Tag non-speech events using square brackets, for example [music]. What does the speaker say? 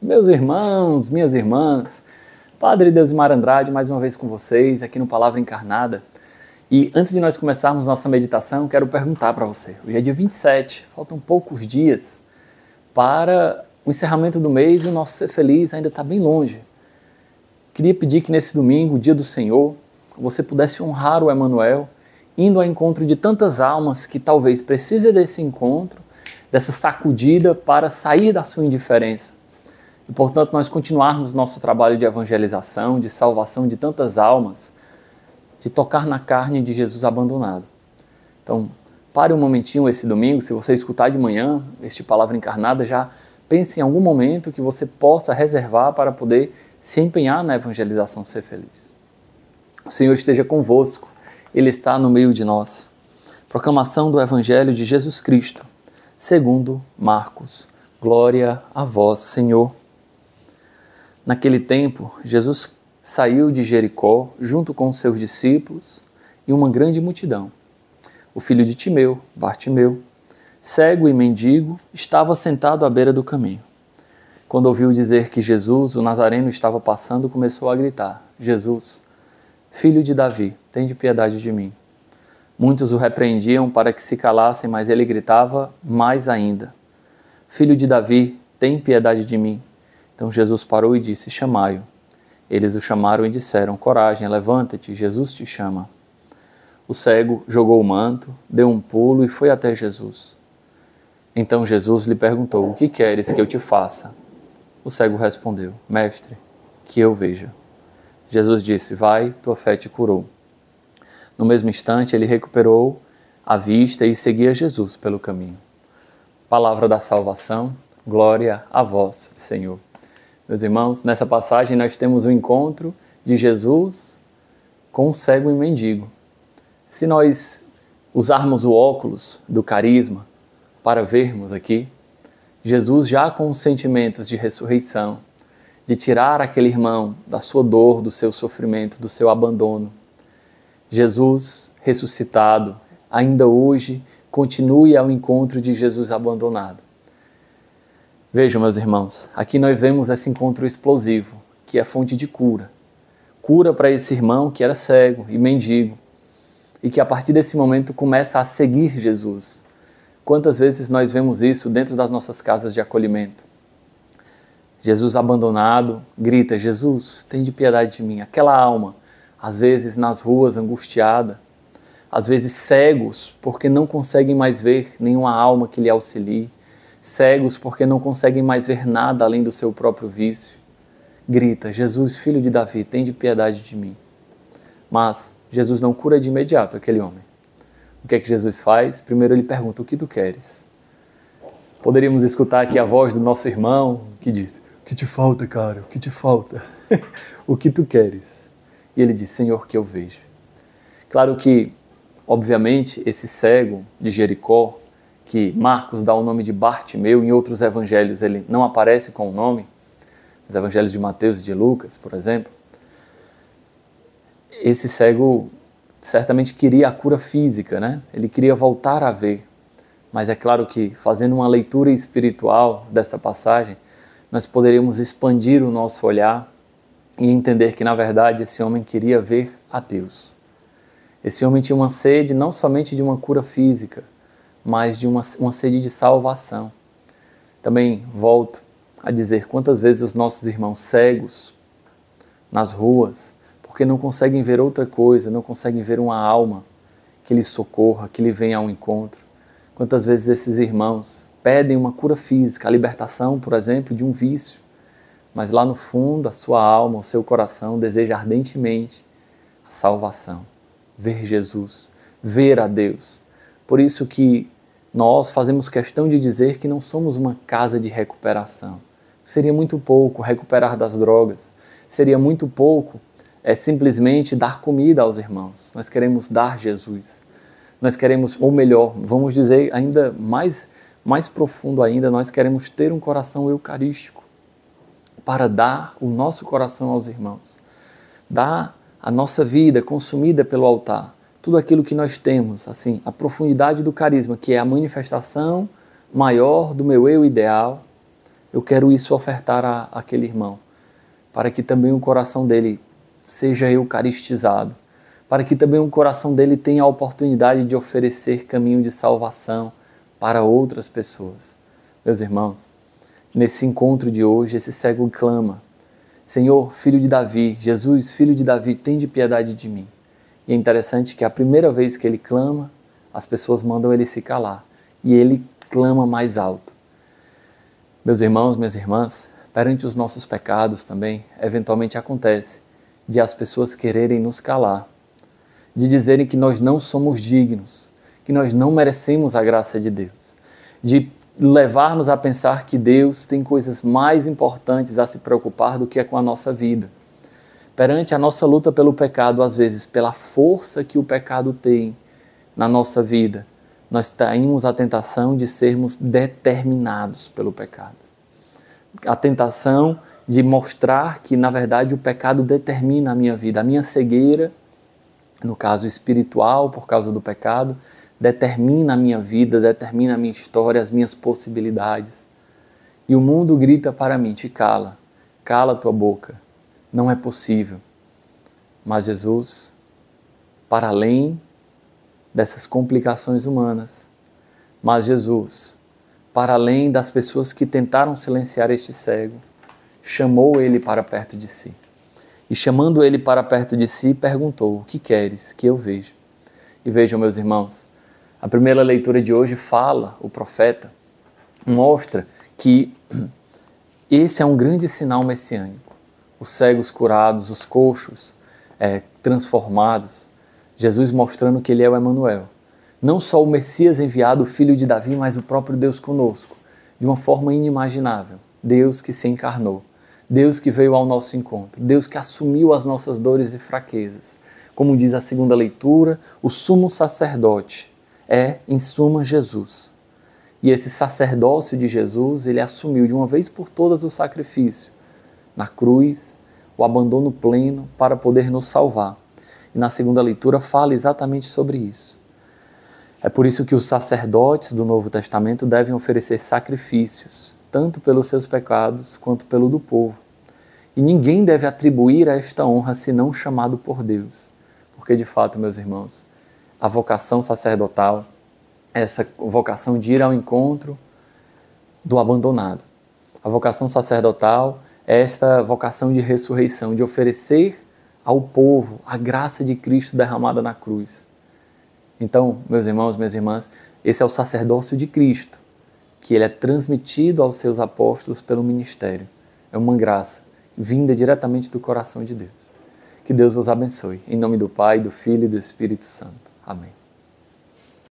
Meus irmãos, minhas irmãs, Padre Deusimar Andrade, mais uma vez com vocês aqui no Palavra Encarnada. E antes de nós começarmos nossa meditação, quero perguntar para você. Hoje é dia 27, faltam poucos dias para o encerramento do mês e o nosso Ser Feliz ainda está bem longe. Queria pedir que nesse domingo, dia do Senhor, você pudesse honrar o Emanuel, indo ao encontro de tantas almas que talvez precise desse encontro, dessa sacudida para sair da sua indiferença e, portanto, nós continuarmos nosso trabalho de evangelização, de salvação de tantas almas, de tocar na carne de Jesus abandonado. Então, pare um momentinho esse domingo, se você escutar de manhã este Palavra Encarnada, já pense em algum momento que você possa reservar para poder se empenhar na evangelização ser feliz. O Senhor esteja convosco, Ele está no meio de nós. Proclamação do Evangelho de Jesus Cristo, segundo Marcos. Glória a vós, Senhor. Naquele tempo, Jesus saiu de Jericó junto com seus discípulos e uma grande multidão. O filho de Timeu, Bartimeu, cego e mendigo, estava sentado à beira do caminho. Quando ouviu dizer que Jesus, o Nazareno, estava passando, começou a gritar: Jesus, filho de Davi, de piedade de mim. Muitos o repreendiam para que se calassem, mas ele gritava mais ainda: Filho de Davi, tem piedade de mim. Então Jesus parou e disse: Chamai-o. Eles o chamaram e disseram: Coragem, levanta-te, Jesus te chama. O cego jogou o manto, deu um pulo e foi até Jesus. Então Jesus lhe perguntou: O que queres que eu te faça? O cego respondeu: Mestre, que eu veja. Jesus disse: Vai, tua fé te curou. No mesmo instante, ele recuperou a vista e seguia Jesus pelo caminho. Palavra da salvação, glória a vós, Senhor. Meus irmãos, nessa passagem nós temos o um encontro de Jesus com um cego e mendigo. Se nós usarmos o óculos do carisma para vermos aqui, Jesus já com os sentimentos de ressurreição, de tirar aquele irmão da sua dor, do seu sofrimento, do seu abandono. Jesus ressuscitado, ainda hoje, continue ao encontro de Jesus abandonado. Vejam, meus irmãos, aqui nós vemos esse encontro explosivo, que é fonte de cura. Cura para esse irmão que era cego e mendigo, e que a partir desse momento começa a seguir Jesus. Quantas vezes nós vemos isso dentro das nossas casas de acolhimento? Jesus abandonado grita: Jesus, tem de piedade de mim. Aquela alma, às vezes nas ruas, angustiada, às vezes cegos, porque não conseguem mais ver nenhuma alma que lhe auxilie, cegos porque não conseguem mais ver nada além do seu próprio vício, grita: Jesus, filho de Davi, tem de piedade de mim. Mas Jesus não cura de imediato aquele homem. O que é que Jesus faz? Primeiro ele pergunta: O que tu queres? Poderíamos escutar aqui a voz do nosso irmão que diz: O que te falta, cara? O que te falta? [laughs] o que tu queres? E ele diz: Senhor, que eu veja. Claro que, obviamente, esse cego de Jericó que Marcos dá o nome de Bartimeu, em outros evangelhos ele não aparece com o nome, nos evangelhos de Mateus e de Lucas, por exemplo. Esse cego certamente queria a cura física, né? Ele queria voltar a ver. Mas é claro que fazendo uma leitura espiritual desta passagem, nós poderíamos expandir o nosso olhar e entender que na verdade esse homem queria ver a Deus. Esse homem tinha uma sede não somente de uma cura física, mas de uma, uma sede de salvação. Também volto a dizer quantas vezes os nossos irmãos cegos nas ruas, porque não conseguem ver outra coisa, não conseguem ver uma alma que lhe socorra, que lhe venha ao encontro. Quantas vezes esses irmãos pedem uma cura física, a libertação, por exemplo, de um vício, mas lá no fundo a sua alma, o seu coração deseja ardentemente a salvação, ver Jesus, ver a Deus. Por isso que nós fazemos questão de dizer que não somos uma casa de recuperação. Seria muito pouco recuperar das drogas, seria muito pouco é, simplesmente dar comida aos irmãos. Nós queremos dar Jesus. Nós queremos, ou melhor, vamos dizer ainda mais, mais profundo ainda, nós queremos ter um coração eucarístico para dar o nosso coração aos irmãos. Dar a nossa vida consumida pelo altar tudo aquilo que nós temos, assim, a profundidade do carisma, que é a manifestação maior do meu eu ideal, eu quero isso ofertar a, aquele irmão, para que também o coração dele seja eucaristizado, para que também o coração dele tenha a oportunidade de oferecer caminho de salvação para outras pessoas. Meus irmãos, nesse encontro de hoje, esse cego clama: Senhor, filho de Davi, Jesus, filho de Davi, tem de piedade de mim. E é interessante que a primeira vez que ele clama, as pessoas mandam ele se calar. E ele clama mais alto. Meus irmãos, minhas irmãs, perante os nossos pecados também, eventualmente acontece de as pessoas quererem nos calar, de dizerem que nós não somos dignos, que nós não merecemos a graça de Deus, de levar-nos a pensar que Deus tem coisas mais importantes a se preocupar do que é com a nossa vida perante a nossa luta pelo pecado, às vezes, pela força que o pecado tem na nossa vida, nós temos a tentação de sermos determinados pelo pecado. A tentação de mostrar que, na verdade, o pecado determina a minha vida. A minha cegueira, no caso espiritual, por causa do pecado, determina a minha vida, determina a minha história, as minhas possibilidades. E o mundo grita para mim: te cala, cala tua boca, não é possível. Mas Jesus, para além dessas complicações humanas, mas Jesus, para além das pessoas que tentaram silenciar este cego, chamou ele para perto de si. E chamando ele para perto de si, perguntou: O que queres que eu veja? E vejam, meus irmãos, a primeira leitura de hoje fala, o profeta mostra que [clears throat] esse é um grande sinal messiânico os cegos curados, os coxos é, transformados. Jesus mostrando que ele é o Emanuel. Não só o Messias enviado, o filho de Davi, mas o próprio Deus conosco, de uma forma inimaginável. Deus que se encarnou, Deus que veio ao nosso encontro, Deus que assumiu as nossas dores e fraquezas. Como diz a segunda leitura, o sumo sacerdote é, em suma, Jesus. E esse sacerdócio de Jesus, ele assumiu de uma vez por todas o sacrifício na cruz, o abandono pleno para poder nos salvar. E na segunda leitura fala exatamente sobre isso. É por isso que os sacerdotes do Novo Testamento devem oferecer sacrifícios, tanto pelos seus pecados quanto pelo do povo. E ninguém deve atribuir a esta honra senão não chamado por Deus. Porque, de fato, meus irmãos, a vocação sacerdotal, essa vocação de ir ao encontro do abandonado. A vocação sacerdotal esta vocação de ressurreição, de oferecer ao povo a graça de Cristo derramada na cruz. Então, meus irmãos, minhas irmãs, esse é o sacerdócio de Cristo, que ele é transmitido aos seus apóstolos pelo ministério. É uma graça vinda diretamente do coração de Deus. Que Deus vos abençoe. Em nome do Pai, do Filho e do Espírito Santo. Amém.